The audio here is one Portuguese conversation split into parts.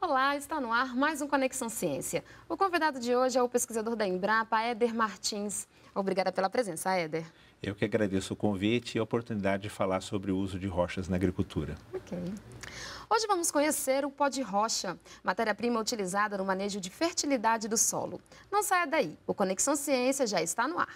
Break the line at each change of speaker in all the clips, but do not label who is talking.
Olá, está no ar mais um Conexão Ciência. O convidado de hoje é o pesquisador da Embrapa, Éder Martins. Obrigada pela presença, Éder.
Eu que agradeço o convite e a oportunidade de falar sobre o uso de rochas na agricultura.
Ok. Hoje vamos conhecer o pó de rocha, matéria-prima utilizada no manejo de fertilidade do solo. Não saia daí, o Conexão Ciência já está no ar.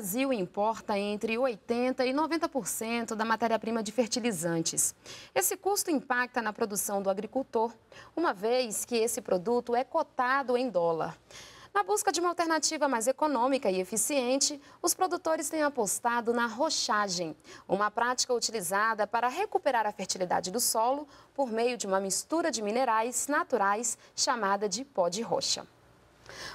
Brasil importa entre 80% e 90% da matéria-prima de fertilizantes. Esse custo impacta na produção do agricultor, uma vez que esse produto é cotado em dólar. Na busca de uma alternativa mais econômica e eficiente, os produtores têm apostado na rochagem, uma prática utilizada para recuperar a fertilidade do solo por meio de uma mistura de minerais naturais chamada de pó de rocha.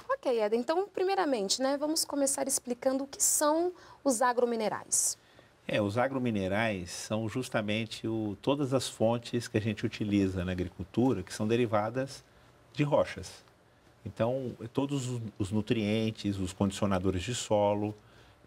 Ok, Eda. Então, primeiramente, né, vamos começar explicando o que são os agrominerais.
É, os agrominerais são justamente o, todas as fontes que a gente utiliza na agricultura que são derivadas de rochas. Então, todos os nutrientes, os condicionadores de solo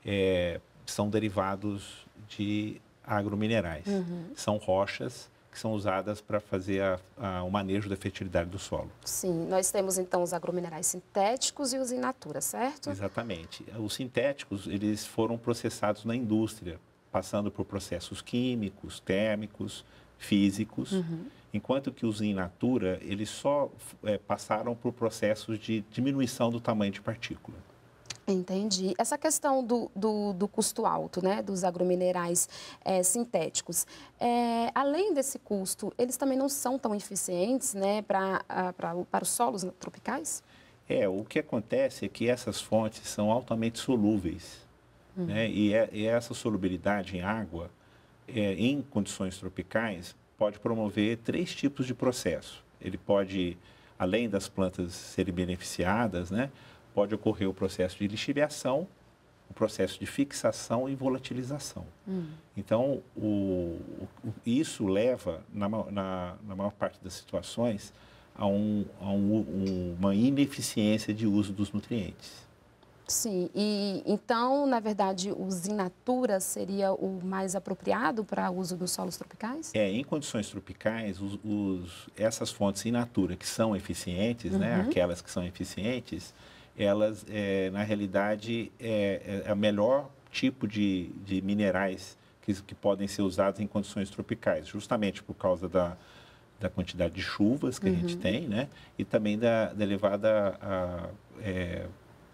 é, são derivados de agrominerais. Uhum. São rochas que são usadas para fazer a, a, o manejo da fertilidade do solo.
Sim, nós temos então os agrominerais sintéticos e os in natura, certo?
Exatamente. Os sintéticos, eles foram processados na indústria, passando por processos químicos, térmicos, físicos, uhum. enquanto que os in natura, eles só é, passaram por processos de diminuição do tamanho de partícula.
Entendi. Essa questão do, do, do, custo alto, né, dos agrominerais é, sintéticos, é, além desse custo, eles também não são tão eficientes, né, pra, pra, para os solos tropicais?
É, o que acontece é que essas fontes são altamente solúveis, hum. né, e, é, e, essa solubilidade em água, é, em condições tropicais, pode promover três tipos de processo. Ele pode, além das plantas serem beneficiadas, né, pode ocorrer o processo de lixiviação, o processo de fixação e volatilização. Hum. Então, o, o, isso leva, na, na, na, maior parte das situações, a, um, a um, uma ineficiência de uso dos nutrientes.
Sim, e então, na verdade, o zinatura seria o mais apropriado para uso dos solos tropicais?
É, em condições tropicais, os, os essas fontes in natura que são eficientes, né, uhum. né, aquelas que são eficientes, elas, é, na realidade, é, é, é, o melhor tipo de, de minerais que, que podem ser usados em condições tropicais, justamente por causa da, da quantidade de chuvas que uhum. a gente uhum. tem, né? E também da, da elevada a, é,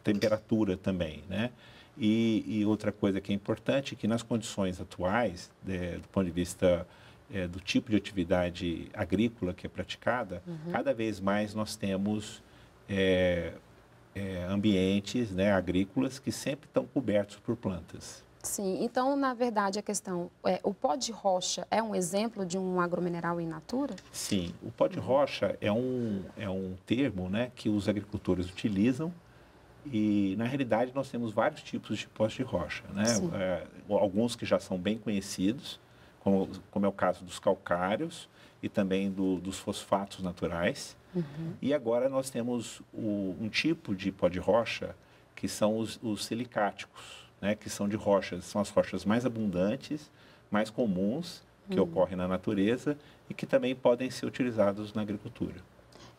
temperatura também, né? E, e, outra coisa que é importante é que nas condições atuais, de, é, do ponto de vista é, do tipo de atividade agrícola que é praticada, uhum. cada vez mais nós temos é, é, ambientes né, agrícolas que sempre estão cobertos por plantas.
Sim, então, na verdade, a questão é, o pó de rocha é um exemplo de um agromineral in natura?
Sim, o pó de rocha é um, é um termo né, que os agricultores utilizam e, na realidade, nós temos vários tipos de pós de rocha. Né? É, alguns que já são bem conhecidos, como, como é o caso dos calcários e também do, dos fosfatos naturais. Uhum. E agora nós temos o, um tipo de pó de rocha que são os, os silicáticos, né, que são de rochas, são as rochas mais abundantes, mais comuns que uhum. ocorrem na natureza e que também podem ser utilizados na agricultura.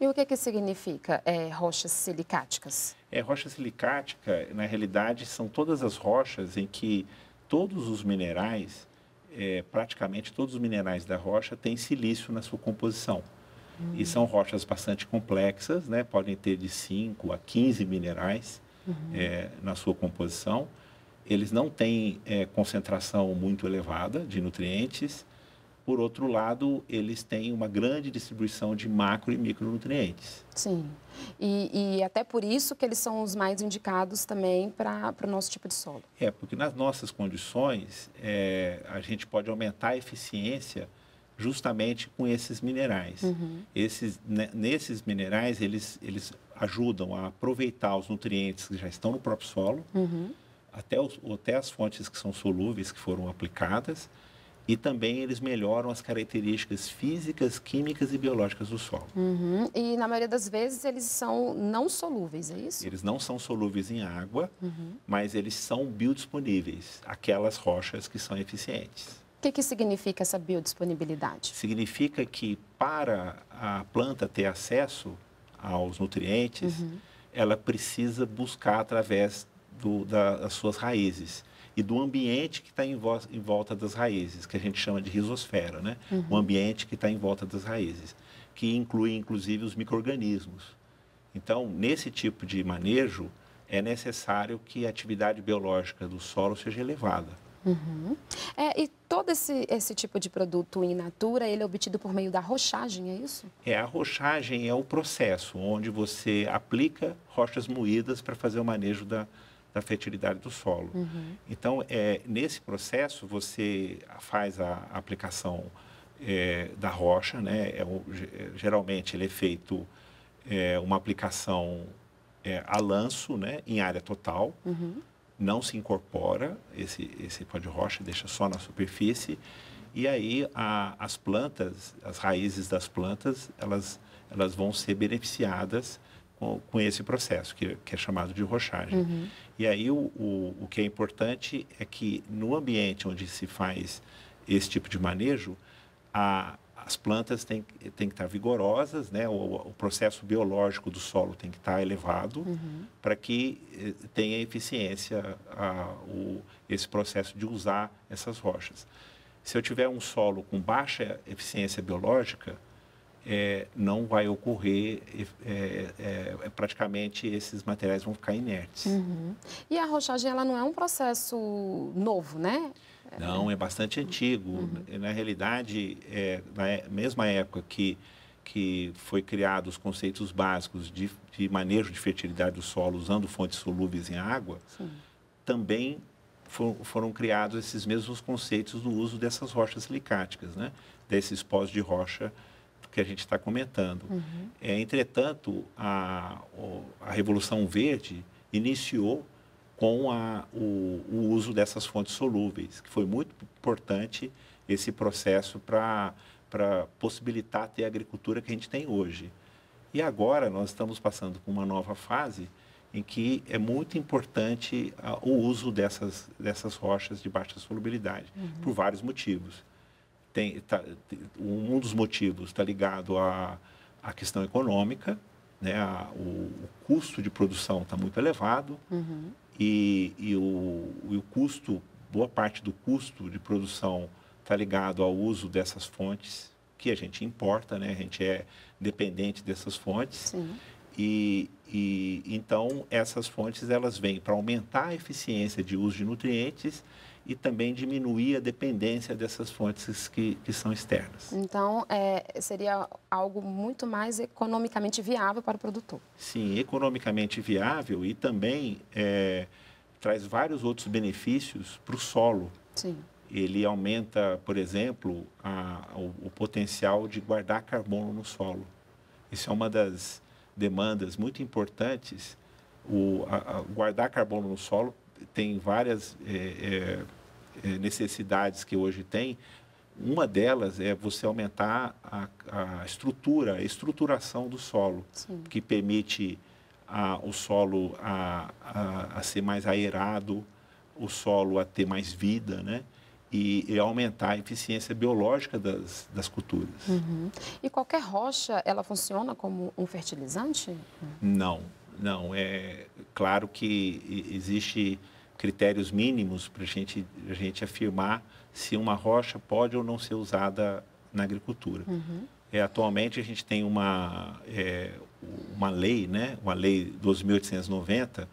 E o que, é que significa é, rochas silicáticas?
É, rocha silicática, na realidade, são todas as rochas em que todos os minerais, é, praticamente todos os minerais da rocha, têm silício na sua composição. Uhum. E são rochas bastante complexas, né? podem ter de 5 a 15 minerais uhum. é, na sua composição. Eles não têm é, concentração muito elevada de nutrientes. Por outro lado, eles têm uma grande distribuição de macro e micronutrientes.
Sim. E, e até por isso que eles são os mais indicados também para o nosso tipo de solo.
É, porque nas nossas condições, é, a gente pode aumentar a eficiência justamente com esses minerais. Uhum. Esses, né, nesses minerais, eles, eles ajudam a aproveitar os nutrientes que já estão no próprio solo, uhum. até, os, até as fontes que são solúveis, que foram aplicadas, e também eles melhoram as características físicas, químicas e biológicas do solo.
Uhum. E na maioria das vezes eles são não solúveis, é isso?
Eles não são solúveis em água, uhum. mas eles são biodisponíveis, aquelas rochas que são eficientes
que, que significa essa biodisponibilidade?
Significa que para a planta ter acesso aos nutrientes, uhum. ela precisa buscar através do, da, das suas raízes e do ambiente que está em, vo em, volta das raízes, que a gente chama de risosfera, né? Uhum. O ambiente que está em volta das raízes, que inclui inclusive os microrganismos. Então, nesse tipo de manejo, é necessário que a atividade biológica do solo seja elevada. Uhum.
É, e todo esse, esse tipo de produto in natura, ele é obtido por meio da rochagem, é isso?
É, a rochagem é o processo onde você aplica rochas moídas para fazer o manejo da, da fertilidade do solo. Uhum. Então, é, nesse processo, você faz a aplicação é, da rocha, né? É, geralmente ele é feito é, uma aplicação é, a lanço, né? Em área total. Uhum não se incorpora esse, esse pó de rocha, deixa só na superfície. E aí a, as plantas, as raízes das plantas, elas, elas vão ser beneficiadas com, com esse processo, que, que é chamado de rochagem. Uhum. E aí o, o, o que é importante é que no ambiente onde se faz esse tipo de manejo, a, as plantas têm, têm que estar vigorosas, né? o, o processo biológico do solo tem que estar elevado uhum. para que eh, tenha eficiência a, o, esse processo de usar essas rochas. Se eu tiver um solo com baixa eficiência biológica, é, não vai ocorrer, é, é, é praticamente esses materiais vão ficar inertes.
Uhum. E a rochagem ela não é um processo novo, né?
Não, é bastante antigo. Uhum. Na realidade, é, na é, mesma época que, que foi criado os conceitos básicos de, de manejo de fertilidade do solo usando fontes solúveis em água, Sim. também for, foram criados esses mesmos conceitos do uso dessas rochas silicáticas, né? desses pós de rocha que a gente está comentando. Uhum. É, entretanto, a, a Revolução Verde iniciou com a, o, o uso dessas fontes solúveis, que foi muito importante esse processo para possibilitar ter a agricultura que a gente tem hoje. E agora nós estamos passando por uma nova fase em que é muito importante a, ah, o uso dessas, dessas rochas de baixa solubilidade, uhum. por vários motivos. Tem, tá, um dos motivos está ligado à, à questão econômica, né? A, o, o, custo de produção está muito elevado, uhum e, e, o, e o custo, boa parte do custo de produção está ligado ao uso dessas fontes que a gente importa, né? A gente é dependente dessas fontes. Sim. E, e então essas fontes elas vêm para aumentar a eficiência de uso de nutrientes e também diminuir a dependência dessas fontes que, que são externas.
Então, é, seria algo muito mais economicamente viável para o produtor.
Sim, economicamente viável e também é, traz vários outros benefícios para o solo. Sim. Ele aumenta, por exemplo, a, o, o potencial de guardar carbono no solo. Isso é uma das demandas muito importantes. O, a, a guardar carbono no solo tem várias é, é, eh, necessidades que hoje tem, uma delas é você aumentar a, a estrutura, a estruturação do solo, Sim. que permite a, o solo a, a, a, ser mais aerado, o solo a ter mais vida, né? E, e aumentar a eficiência biológica das, das culturas.
Uhum. E qualquer rocha, ela funciona como um fertilizante?
Não, não. É claro que existe critérios mínimos para gente, a gente afirmar se uma rocha pode ou não ser usada na agricultura. Uhum. É, atualmente a gente tem uma, é, uma lei, né, uma lei 12.890,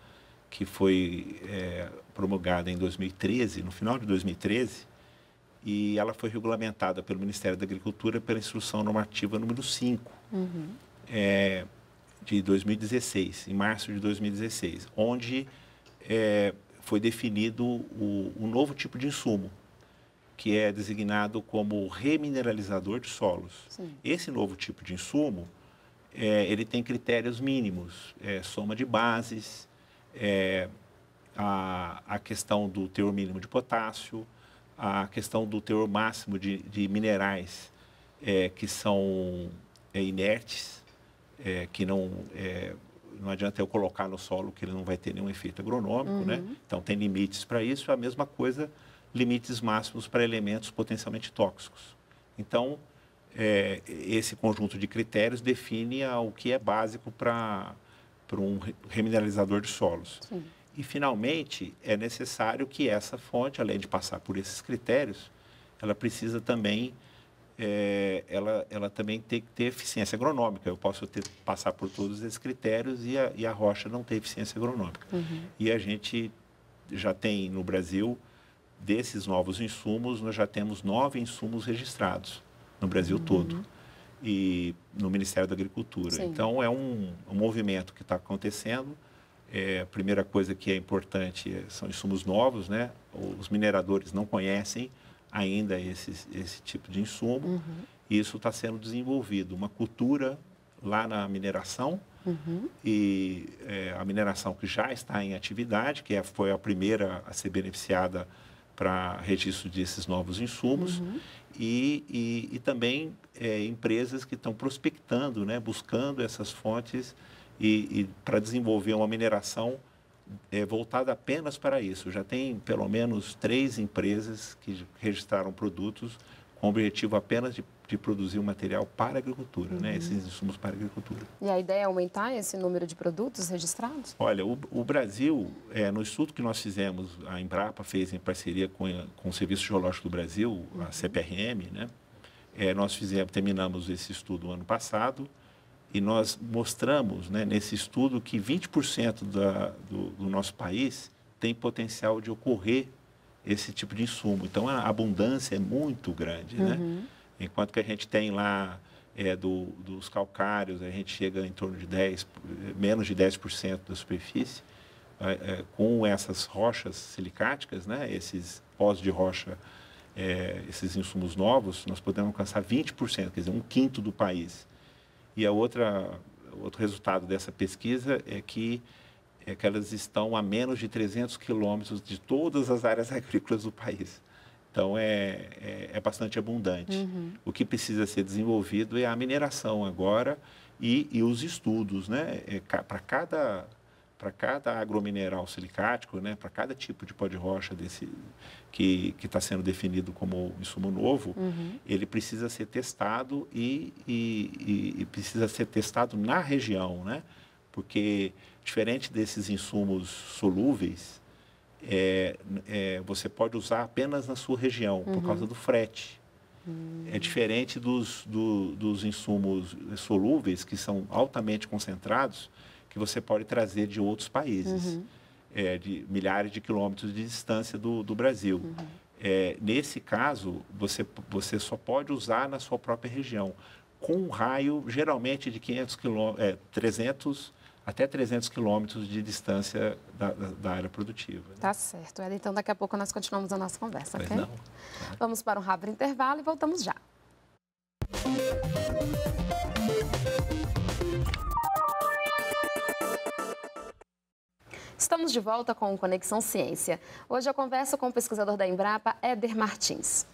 que foi é, promulgada em 2013, no final de 2013, e ela foi regulamentada pelo Ministério da Agricultura pela Instrução Normativa número 5, uhum. É, de 2016, em março de 2016, onde é, foi definido o, um novo tipo de insumo, que é designado como remineralizador de solos. Sim. Esse novo tipo de insumo, é, ele tem critérios mínimos, é, soma de bases, é, a, a questão do teor mínimo de potássio, a questão do teor máximo de, de minerais é, que são é, inertes, é, que não não adianta eu colocar no solo que ele não vai ter nenhum efeito agronômico, né? uhum. né? Então tem limites para isso, é a mesma coisa, limites máximos para elementos potencialmente tóxicos. Então, é, esse conjunto de critérios define a, o que é básico para um remineralizador de solos. Sim. E, finalmente, é necessário que essa fonte, além de passar por esses critérios, ela precisa também é, ela, ela também tem que ter eficiência agronômica. Eu posso ter, passar por todos esses critérios e a, e a rocha não tem eficiência agronômica. Uhum. E a gente já tem no Brasil, desses novos insumos, nós já temos nove insumos registrados no Brasil uhum. todo e no Ministério da Agricultura. Sim. Então, é um, um movimento que está acontecendo. É, a primeira coisa que é importante é, são insumos novos, né? Os mineradores não conhecem, ainda esse, esse tipo de insumo. Uhum. Isso está sendo desenvolvido, uma cultura lá na mineração. Uhum. E é, a mineração que já está em atividade, que é, foi a primeira a ser beneficiada para registro desses novos insumos, uhum. e, e, e, também é, empresas que estão prospectando, né, buscando essas fontes e, e para desenvolver uma mineração é, voltada apenas para isso. Já tem pelo menos três empresas que registraram produtos com o objetivo apenas de, de produzir o um material para a agricultura, né? uhum. né? esses insumos para a agricultura.
E a ideia é aumentar esse número de produtos registrados?
Olha, o, o Brasil, é, no estudo que nós fizemos, a Embrapa fez em parceria com, com o Serviço Geológico do Brasil, uhum. a CPRM, né? É, nós fizemos, terminamos esse estudo ano passado e nós mostramos né, nesse estudo que 20% da, do, do nosso país tem potencial de ocorrer esse tipo de insumo. Então a abundância é muito grande, né? uhum. né? Enquanto que a gente tem lá é, do, dos calcários, a gente chega em torno de 10, menos de 10% da superfície, é, é, com essas rochas silicáticas, né? Esses pós de rocha, é, esses insumos novos, nós podemos alcançar 20%, quer dizer, um quinto do país. E a outra, outro resultado dessa pesquisa é que, é que elas estão a menos de 300 quilômetros de todas as áreas agrícolas do país. Então, é, é, é bastante abundante. Uhum. O que precisa ser desenvolvido é a mineração agora e, e os estudos, né? É, para cada para cada agromineral silicático, né, para cada tipo de pó de rocha desse, que está sendo definido como insumo novo, uhum. ele precisa ser testado e, e, e, precisa ser testado na região, né? Porque, diferente desses insumos solúveis, é, é, você pode usar apenas na sua região, uhum. por causa do frete. Uhum. É hum. diferente dos, do, dos insumos solúveis, que são altamente concentrados, que você pode trazer de outros países, uhum. é, de milhares de quilômetros de distância do, do Brasil. Uhum. É, nesse caso, você, você só pode usar na sua própria região, com um raio geralmente de 500 quilômetros, é, 300 até 300 quilômetros de distância da, da, da área produtiva. Né?
Tá certo, Então, daqui a pouco nós continuamos a nossa conversa, ok? Não, Vamos para um rápido intervalo e voltamos já. Música Estamos de volta com Conexão Ciência. Hoje eu converso com o pesquisador da Embrapa, Éder Martins.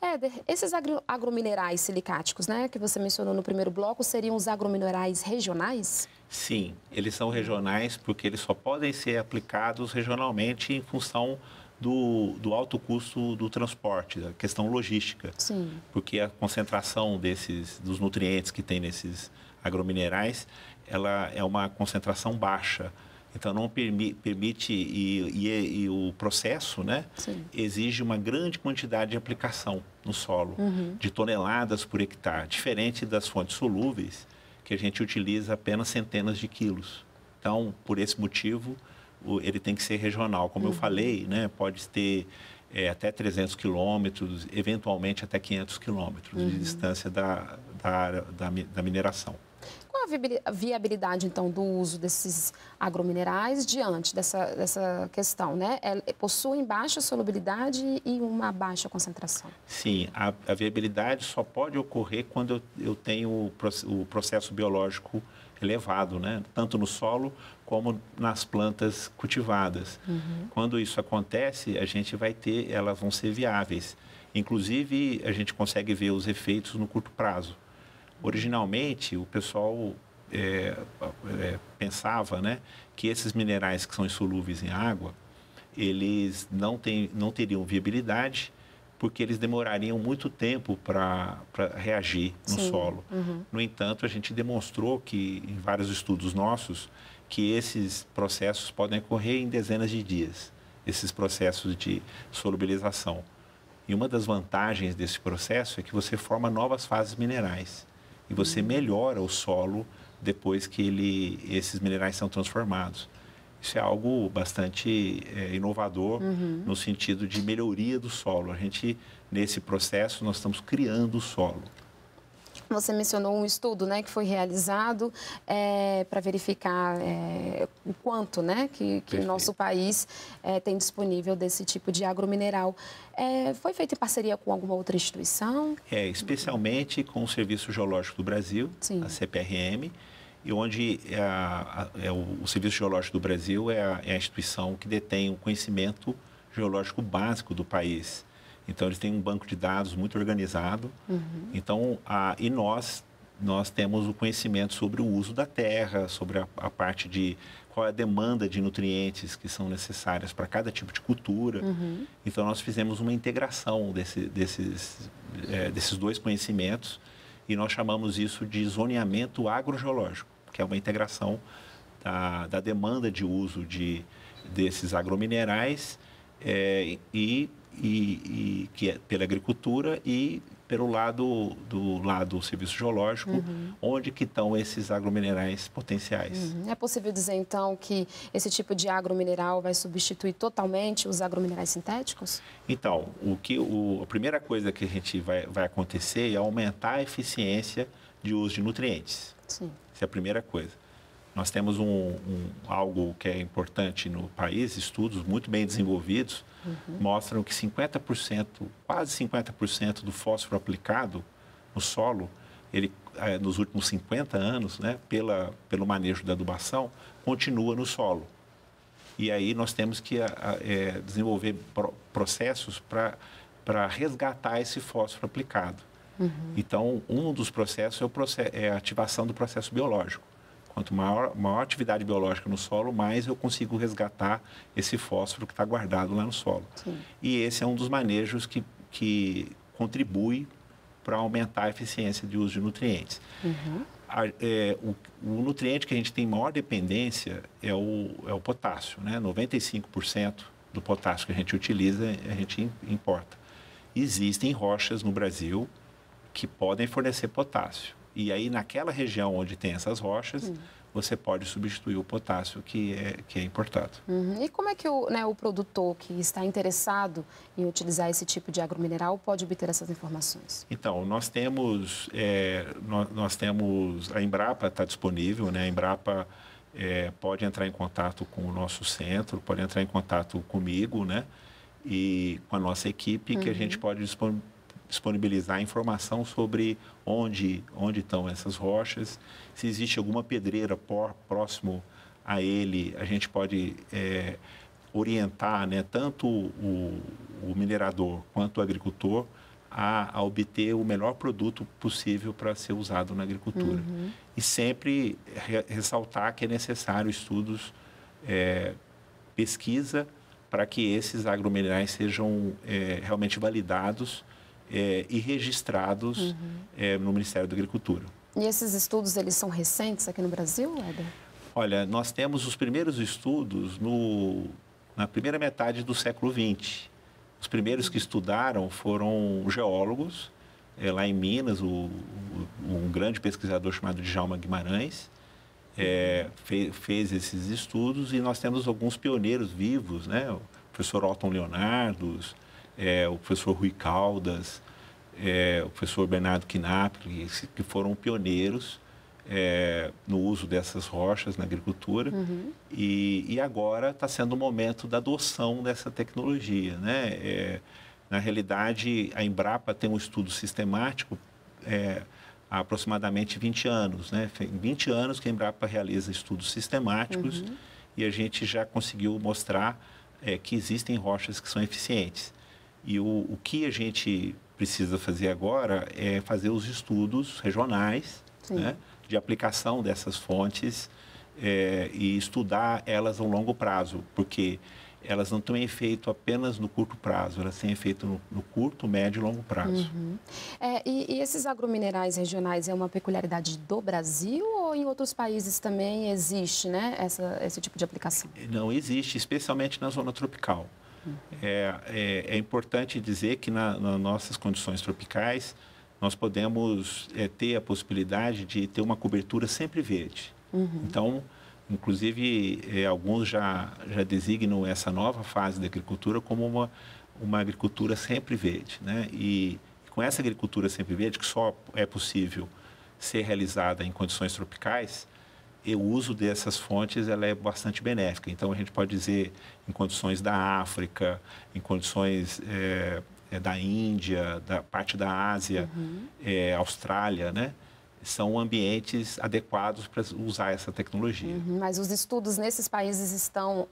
Éder, esses agrominerais silicáticos, né, que você mencionou no primeiro bloco, seriam os agrominerais regionais?
Sim, eles são regionais porque eles só podem ser aplicados regionalmente em função do, do, alto custo do transporte, da questão logística. Sim. Porque a concentração desses, dos nutrientes que tem nesses agrominerais, ela é uma concentração baixa. Então, não permi, permite, e, e, e, o processo né, exige uma grande quantidade de aplicação no solo, uhum. de toneladas por hectare, diferente das fontes solúveis, que a gente utiliza apenas centenas de quilos. Então, por esse motivo, o, ele tem que ser regional. Como uhum. eu falei, né, pode ter é, até 300 quilômetros, eventualmente até 500 quilômetros uhum. de distância da, da, da, da mineração.
Qual a viabilidade, então, do uso desses agrominerais diante dessa, dessa questão? Né? É, é, possuem baixa solubilidade e uma baixa concentração?
Sim, a, a viabilidade só pode ocorrer quando eu, eu tenho o, o processo biológico elevado, né? tanto no solo como nas plantas cultivadas. Uhum. Quando isso acontece, a gente vai ter, elas vão ser viáveis. Inclusive, a gente consegue ver os efeitos no curto prazo. Originalmente, o pessoal é, é, pensava né, que esses minerais que são insolúveis em água, eles não, tem, não teriam viabilidade porque eles demorariam muito tempo para reagir no Sim. solo. Uhum. No entanto, a gente demonstrou que, em vários estudos nossos, que esses processos podem ocorrer em dezenas de dias, esses processos de solubilização. E uma das vantagens desse processo é que você forma novas fases minerais e você uhum. melhora o solo depois que ele, esses minerais são transformados. Isso é algo bastante é, inovador uhum. no sentido de melhoria do solo. A gente, nesse processo, nós estamos criando o solo.
Você mencionou um estudo né, que foi realizado é, para verificar é, o quanto né, que, que o nosso país é, tem disponível desse tipo de agromineral. É, foi feito em parceria com alguma outra instituição?
É, especialmente com o Serviço Geológico do Brasil, Sim. a CPRM, e onde é a, a, é o, o, Serviço Geológico do Brasil a, é a instituição que detém o conhecimento geológico básico do país. Então, eles têm um banco de dados muito organizado. Uhum. Então, a, e nós, nós temos o conhecimento sobre o uso da terra, sobre a, a parte de qual é a demanda de nutrientes que são necessárias para cada tipo de cultura. Uhum. Então, nós fizemos uma integração desse, desses, é, desses dois conhecimentos e nós chamamos isso de zoneamento agrogeológico, que é uma integração da, da demanda de uso de, desses agrominerais é, e e, e que é pela agricultura e pelo lado do lado do serviço geológico, uhum. onde que estão esses agrominerais potenciais.
Uhum. É possível dizer então que esse tipo de agromineral vai substituir totalmente os agrominerais sintéticos?
Então, o que o, a primeira coisa que a gente vai, vai acontecer é aumentar a eficiência de uso de nutrientes. Sim. Essa é a primeira coisa. Nós temos um, um algo que é importante no país, estudos muito bem desenvolvidos uhum. mostram que 50%, quase 50% do fósforo aplicado no solo, ele eh, nos últimos 50 anos, né, pela, pelo manejo da adubação, continua no solo. E aí nós temos que a, a, é, desenvolver pro, processos para resgatar esse fósforo aplicado. Uhum. Então, um dos processos é, é a ativação do processo biológico. Quanto maior, maior atividade biológica no solo, mais eu consigo resgatar esse fósforo que está guardado lá no solo. Sim. E esse é um dos manejos que, que contribui para aumentar a eficiência de uso de nutrientes. Uhum. A, é, o, o, nutriente que a gente tem maior dependência é o, é o potássio, né? 95% do potássio que a gente utiliza, a gente importa. Existem rochas no Brasil que podem fornecer potássio. E aí, naquela região onde tem essas rochas, uhum. você pode substituir o potássio que é, que é importado.
Uhum. E como é que o, né, o produtor que está interessado em utilizar esse tipo de agromineral pode obter essas informações?
Então, nós temos, é, nós, nós, temos a Embrapa está disponível, né? a Embrapa é, pode entrar em contato com o nosso centro, pode entrar em contato comigo, né? E com a nossa equipe, uhum. que a gente uhum. pode disponibilizar disponibilizar informação sobre onde, onde estão essas rochas, se existe alguma pedreira por, próximo a ele, a gente pode é, orientar né, tanto o, o, minerador quanto o agricultor a, a, obter o melhor produto possível para ser usado na agricultura. Uhum. E sempre re, ressaltar que é necessário estudos, é, pesquisa, para que esses agrominerais sejam é, realmente validados é, e registrados uhum. é, no Ministério da Agricultura.
E esses estudos, eles são recentes aqui no Brasil, Éder?
Olha, nós temos os primeiros estudos no, na primeira metade do século XX. Os primeiros que estudaram foram geólogos, é, lá em Minas, o, o, um grande pesquisador chamado Djalma Guimarães é, fez esses estudos e nós temos alguns pioneiros vivos, né? O professor Otton Leonardos, é, o professor Rui Caldas, é, o professor Bernardo Quinapoli, que foram pioneiros é, no uso dessas rochas na agricultura. Uhum. E, e, agora está sendo o momento da adoção dessa tecnologia. Né? É, na realidade, a Embrapa tem um estudo sistemático é, há aproximadamente 20 anos. Né? Tem 20 anos que a Embrapa realiza estudos sistemáticos uhum. e a gente já conseguiu mostrar é, que existem rochas que são eficientes. E o, o que a gente precisa fazer agora é fazer os estudos regionais né, de aplicação dessas fontes é, e estudar elas a longo prazo, porque elas não têm efeito apenas no curto prazo, elas têm efeito no, no curto, médio e longo prazo.
Uhum.
É, e, e, esses agrominerais regionais é uma peculiaridade do Brasil ou em outros países também existe né, essa, esse tipo de aplicação?
Não existe, especialmente na zona tropical. É, é, é importante dizer que nas nossas condições tropicais, nós podemos é, ter a possibilidade de ter uma cobertura sempre verde. Uhum. Então, inclusive, é, alguns já, já designam essa nova fase da agricultura como uma, uma agricultura sempre verde. Né? E com essa agricultura sempre verde, que só é possível ser realizada em condições tropicais, o uso dessas fontes ela é bastante benéfica. Então, a gente pode dizer em condições da África, em condições é, é, da Índia, da parte da Ásia, uhum. é, Austrália, né? São ambientes adequados para usar essa tecnologia.
Uhum. mas os estudos nesses países estão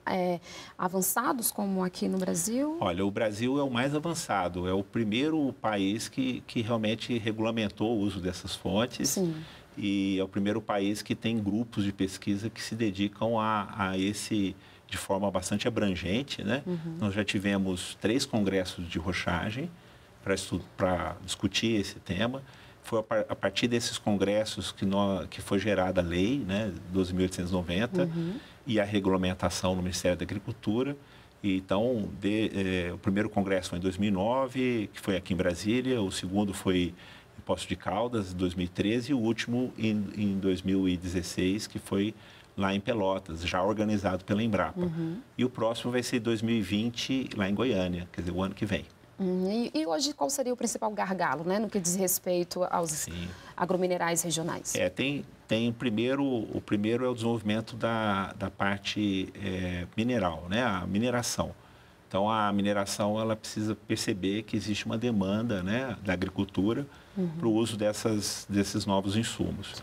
avançados, como aqui no Brasil?
Olha, o Brasil é o mais avançado, é o primeiro país que, que realmente regulamentou o uso dessas fontes. Sim e é o primeiro país que tem grupos de pesquisa que se dedicam a, a esse de forma bastante abrangente, né? Uhum. Nós já tivemos três congressos de rochagem para discutir esse tema. Foi a, par, a, partir desses congressos que, nós, que foi gerada a lei, né, 12.890, uhum. e a regulamentação no Ministério da Agricultura. E, então, de, eh, o primeiro congresso foi em 2009, que foi aqui em Brasília, o segundo foi Poço de Caldas, em 2013, e o último em, em 2016, que foi lá em Pelotas, já organizado pela Embrapa. Uhum. E o próximo vai ser 2020 lá em Goiânia, quer dizer, o ano que vem.
Uhum. e, e, hoje qual seria o principal gargalo, né, no que diz respeito aos Sim. agrominerais regionais?
É, tem, tem primeiro, o primeiro é o desenvolvimento da, da parte é, mineral, né, a mineração. Então a mineração ela precisa perceber que existe uma demanda né, da agricultura uhum. para o uso dessas, desses novos insumos.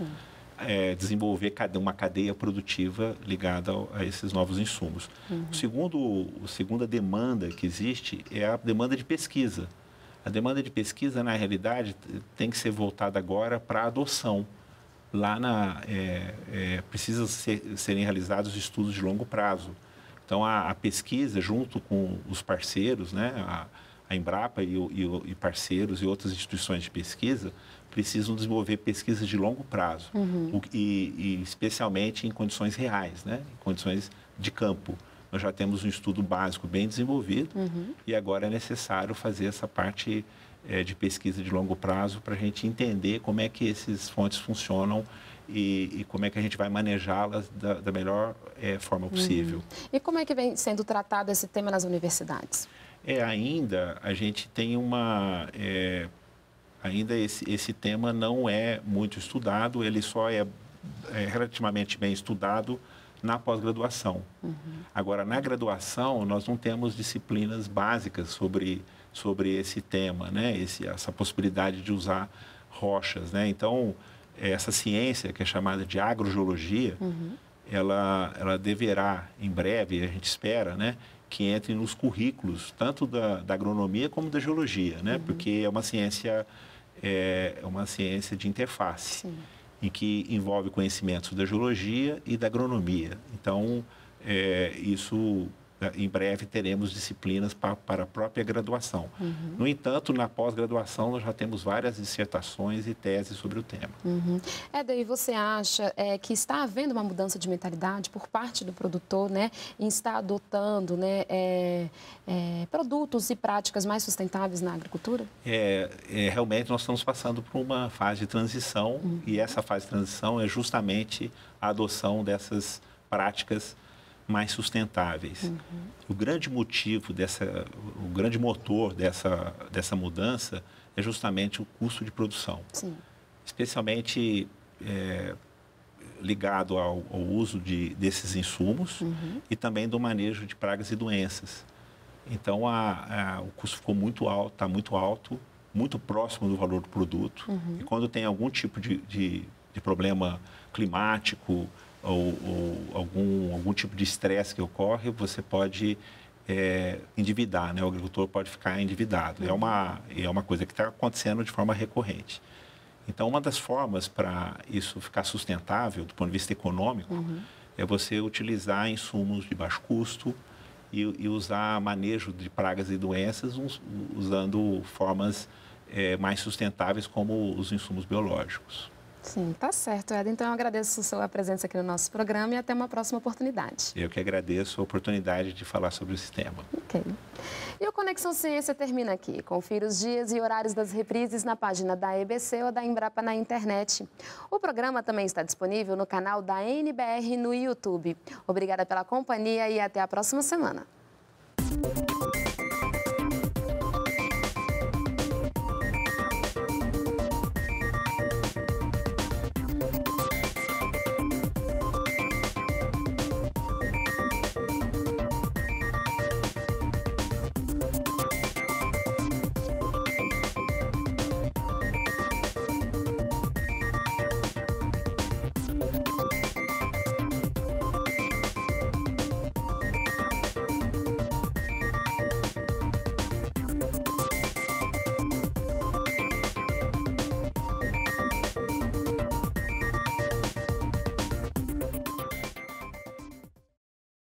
É, desenvolver uma cadeia produtiva ligada a, esses novos insumos. Uhum. O segundo, a segunda demanda que existe é a demanda de pesquisa. A demanda de pesquisa, na realidade, tem que ser voltada agora para a adoção. Lá na, é, é, precisa ser, serem realizados estudos de longo prazo então, a, a pesquisa, junto com os parceiros, né, a, a Embrapa e, e, e, parceiros e outras instituições de pesquisa, precisam desenvolver pesquisas de longo prazo, uhum. o, e, e, especialmente em condições reais, né, em condições de campo. Nós já temos um estudo básico bem desenvolvido uhum. e agora é necessário fazer essa parte é, de pesquisa de longo prazo para a gente entender como é que essas fontes funcionam e, e, como é que a gente vai manejá-las da, da melhor é, forma uhum. possível. Uhum.
E como é que vem sendo tratado esse tema nas universidades?
É, ainda a gente tem uma. É, ainda esse, esse tema não é muito estudado, ele só é, é relativamente bem estudado na pós-graduação. Uhum. Agora, na graduação, nós não temos disciplinas básicas sobre, sobre esse tema, né? Esse, essa possibilidade de usar rochas, né? Então, essa ciência que é chamada de agrogeologia, uhum. ela, ela deverá, em breve, a gente espera, né, que entre nos currículos, tanto da, da agronomia como da geologia, né, uhum. porque é uma ciência, é, é uma ciência de interface, Sim. em que envolve conhecimentos da geologia e da agronomia. Então, é, isso é, em breve teremos disciplinas para, para a própria graduação. Uhum. No entanto, na pós-graduação, nós já temos várias dissertações e teses sobre o tema.
Uhum. e você acha é, que está havendo uma mudança de mentalidade por parte do produtor né, em estar adotando né, é, é, produtos e práticas mais sustentáveis na agricultura?
É, é realmente, nós estamos passando por uma fase de transição uhum. e essa fase de transição é justamente a adoção dessas práticas mais sustentáveis. Uhum. O grande motivo dessa, o grande motor dessa, dessa mudança é justamente o custo de produção, Sim. especialmente é, ligado ao, ao, uso de, desses insumos uhum. e também do manejo de pragas e doenças. Então a, a, o custo ficou muito alto, está muito alto, muito próximo do valor do produto. Uhum. E quando tem algum tipo de, de, de problema climático ou, ou algum, algum tipo de estresse que ocorre, você pode é, endividar, né? O agricultor pode ficar endividado. É uma, é uma coisa que está acontecendo de forma recorrente. Então, uma das formas para isso ficar sustentável do ponto de vista econômico uhum. é você utilizar insumos de baixo custo e, e usar manejo de pragas e doenças us, usando formas é, mais sustentáveis como os insumos biológicos.
Sim, tá certo, Ed. Então eu agradeço a sua presença aqui no nosso programa e até uma próxima oportunidade.
Eu que agradeço a oportunidade de falar sobre o sistema. Ok.
E o Conexão Ciência termina aqui. Confira os dias e horários das reprises na página da EBC ou da Embrapa na internet. O programa também está disponível no canal da NBR no YouTube. Obrigada pela companhia e até a próxima semana.